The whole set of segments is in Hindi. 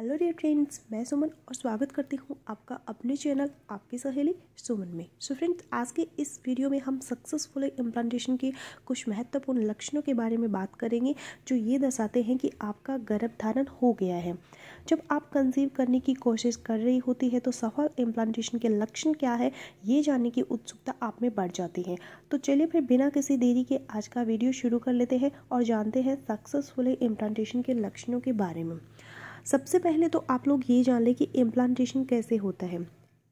हेलो डियर फ्रेंड्स मैं सुमन और स्वागत करती हूँ आपका अपने चैनल आपकी सहेली सुमन में सो so फ्रेंड्स आज के इस वीडियो में हम सक्सेसफुल इम्प्लांटेशन के कुछ महत्वपूर्ण लक्षणों के बारे में बात करेंगे जो ये दर्शाते हैं कि आपका गर्भधारण हो गया है जब आप कंसीव करने की कोशिश कर रही होती है तो सफल इम्प्लांटेशन के लक्षण क्या है ये जानने की उत्सुकता आप में बढ़ जाती है तो चलिए फिर बिना किसी देरी के आज का वीडियो शुरू कर लेते हैं और जानते हैं सक्सेसफुल इम्प्लांटेशन के लक्षणों के बारे में सबसे पहले तो आप लोग ये जान लें कि इम्प्लांटेशन कैसे होता है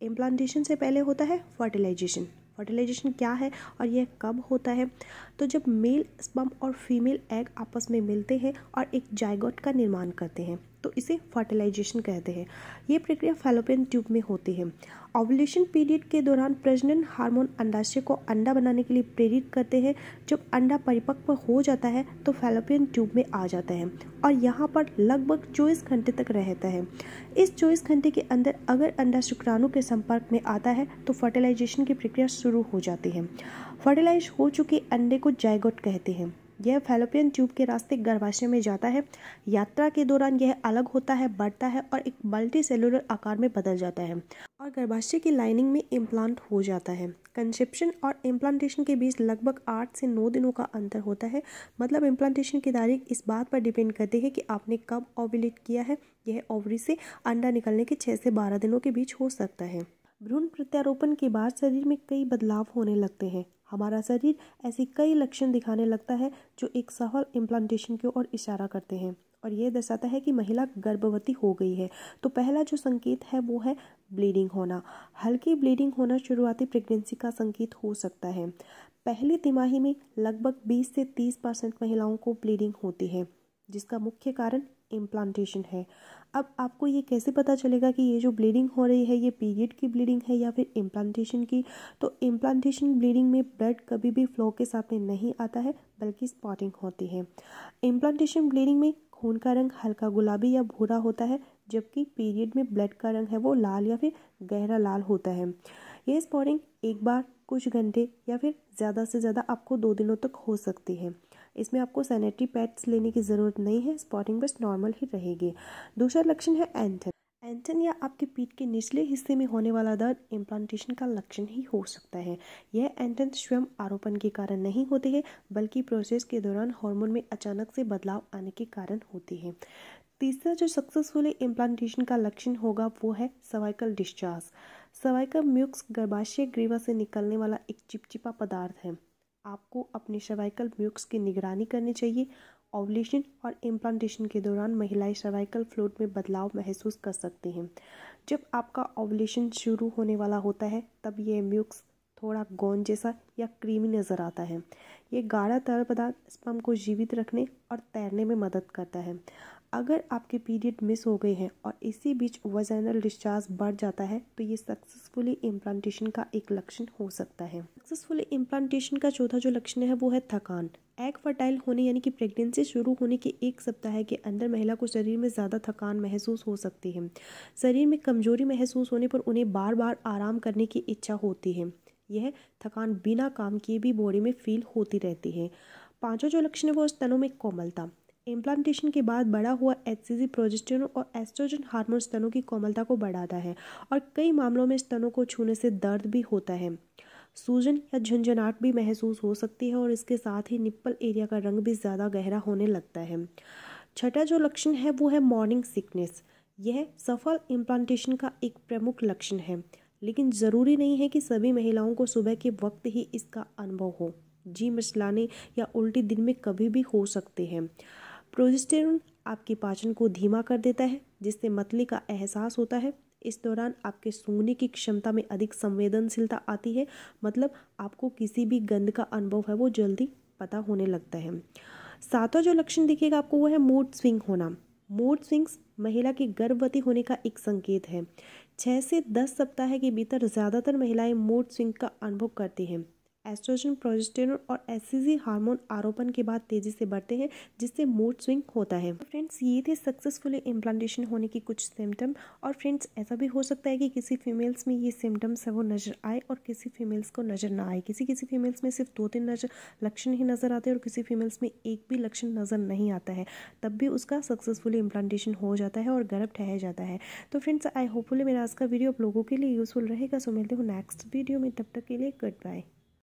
इम्प्लांटेशन से पहले होता है फर्टिलाइजेशन फर्टिलाइजेशन क्या है और यह कब होता है तो जब मेल स्पम और फीमेल एग आपस में मिलते हैं और एक जायगोट का निर्माण करते हैं तो इसे फर्टिलाइजेशन कहते हैं ये प्रक्रिया फैलोपियन ट्यूब में होती है ऑवलेशन पीरियड के दौरान प्रजनन हार्मोन अंडाशय को अंडा बनाने के लिए प्रेरित करते हैं जब अंडा परिपक्व हो जाता है तो फैलोपियन ट्यूब में आ जाता है और यहाँ पर लगभग चौबीस घंटे तक रहता है इस चौबीस घंटे के अंदर अगर अंडा शुक्राणु के संपर्क में आता है तो फर्टिलाइजेशन की प्रक्रिया शुरू हो जाती है फर्टिलाइज हो चुके अंडे को जायगोट कहते हैं यह फैलोपियन ट्यूब के रास्ते गर्भाशय में जाता है यात्रा के दौरान यह अलग होता है बढ़ता है और एक मल्टी सेलुलर आकार में बदल जाता है और गर्भाशय की लाइनिंग में इम्प्लांट हो जाता है कंसेप्शन और इम्प्लांटेशन के बीच लगभग आठ से नौ दिनों का अंतर होता है मतलब इम्प्लांटेशन की तारीख इस बात पर डिपेंड करती है कि आपने कब ओविलेट किया है यह ओवरी से अंडा निकलने के छः से बारह दिनों के बीच हो सकता है भ्रूण प्रत्यारोपण के बाद शरीर में कई बदलाव होने लगते हैं हमारा शरीर ऐसे कई लक्षण दिखाने लगता है जो एक सफल इम्प्लांटेशन की ओर इशारा करते हैं और यह दर्शाता है कि महिला गर्भवती हो गई है तो पहला जो संकेत है वो है ब्लीडिंग होना हल्की ब्लीडिंग होना शुरुआती प्रेगनेंसी का संकेत हो सकता है पहली तिमाही में लगभग 20 से 30 परसेंट महिलाओं को ब्लीडिंग होती है जिसका मुख्य कारण इम्प्लांटेशन है अब आपको ये कैसे पता चलेगा कि ये जो ब्लीडिंग हो रही है ये पीरियड की ब्लीडिंग है या फिर इम्प्लांटेशन की तो इम्प्लांटेशन ब्लीडिंग में ब्लड कभी भी फ्लो के सामने नहीं आता है बल्कि स्पॉटिंग होती है इम्प्लांटेशन ब्लीडिंग में खून का रंग हल्का गुलाबी या भूरा होता है जबकि पीरियड में ब्लड का रंग है वो लाल या फिर गहरा लाल होता है ये स्पॉटिंग एक बार कुछ घंटे या फिर ज़्यादा से ज़्यादा आपको दो दिनों तक हो सकती है इसमें आपको सैनिटरी पैड्स लेने की ज़रूरत नहीं है स्पॉटिंग बस नॉर्मल ही रहेगी दूसरा लक्षण है एंथन एंथन या आपके पीठ के निचले हिस्से में होने वाला दर्द इम्प्लांटेशन का लक्षण ही हो सकता है यह एंथन स्वयं आरोपण के कारण नहीं होते हैं बल्कि प्रोसेस के दौरान हार्मोन में अचानक से बदलाव आने के कारण होते हैं तीसरा जो सक्सेसफुल इम्प्लांटेशन का लक्षण होगा वो है सर्वाइकल डिस्चार्ज सर्वाइकल म्यूक्स गर्भाशय ग्रीवा से निकलने वाला एक चिपचिपा पदार्थ है आपको अपने सर्वाइकल म्यूक्स की निगरानी करनी चाहिए ओवलेशन और इम्प्लांटेशन के दौरान महिलाएं सर्वाइकल फ्लोट में बदलाव महसूस कर सकती हैं जब आपका ओवलेशन शुरू होने वाला होता है तब ये म्यूक्स थोड़ा गोंद जैसा या क्रीमी नज़र आता है ये गाढ़ा तरल पदार्थ स्पम को जीवित रखने और तैरने में मदद करता है अगर आपके पीरियड मिस हो गए हैं और इसी बीच वजाइनल डिस्चार्ज बढ़ जाता है तो ये सक्सेसफुली इम्प्लांटेशन का एक लक्षण हो सकता है सक्सेसफुली इम्प्लांटेशन का चौथा जो लक्षण है वो है थकान एग फर्टाइल होने यानी कि प्रेगनेंसी शुरू होने के एक सप्ताह के अंदर महिला को शरीर में ज़्यादा थकान महसूस हो सकती है शरीर में कमजोरी महसूस होने पर उन्हें बार बार आराम करने की इच्छा होती है यह थकान बिना काम किए भी बॉडी में फील होती रहती है पाँचों जो लक्षण है वो स्तनों में कोमलता इम्प्लांटेशन के बाद बड़ा हुआ एच सी सी प्रोजेस्टिन और एस्ट्रोजन हार्मोन स्तनों की कोमलता को बढ़ाता है और कई मामलों में स्तनों को छूने से दर्द भी होता है सूजन या झुंझुनाहट भी महसूस हो सकती है और इसके साथ ही निप्पल एरिया का रंग भी ज़्यादा गहरा होने लगता है छठा जो लक्षण है वो है मॉर्निंग सिकनेस यह सफल इम्प्लांटेशन का एक प्रमुख लक्षण है लेकिन ज़रूरी नहीं है कि सभी महिलाओं को सुबह के वक्त ही इसका अनुभव हो जी मचलाने या उल्टी दिन में कभी भी हो सकते हैं प्रोजेस्टेरोन आपके पाचन को धीमा कर देता है जिससे मतली का एहसास होता है इस दौरान आपके सूंघने की क्षमता में अधिक संवेदनशीलता आती है मतलब आपको किसी भी गंध का अनुभव है वो जल्दी पता होने लगता है सातवां जो लक्षण दिखेगा आपको वो है मूड स्विंग होना मूड स्विंग्स महिला के गर्भवती होने का एक संकेत है छः से दस सप्ताह के भीतर ज़्यादातर महिलाएं मूड स्विंग का अनुभव करती हैं एस्ट्रोजन प्रोजेस्टेर और एसिजी हार्मोन आरोपण के बाद तेजी से बढ़ते हैं जिससे मूड स्विंग होता है फ्रेंड्स ये थे सक्सेसफुली इम्प्लांटेशन होने की कुछ सिम्टम और फ्रेंड्स ऐसा भी हो सकता है कि किसी फीमेल्स में ये सिम्टम्स है वो नज़र आए और किसी फीमेल्स को नज़र ना आए किसी किसी फीमेल्स में सिर्फ दो तीन नजर लक्षण ही नज़र आते हैं और किसी फीमेल्स में एक भी लक्षण नज़र नहीं आता है तब भी उसका सक्सेसफुली इम्प्लांटेशन हो जाता है और गर्भ ठहर जाता है तो फ्रेंड्स आई होपफुली मेरा आज का वीडियो आप लोगों के लिए यूज़फुल रहेगा सो मिलते हो नेक्स्ट वीडियो में तब तक के लिए गुड बाय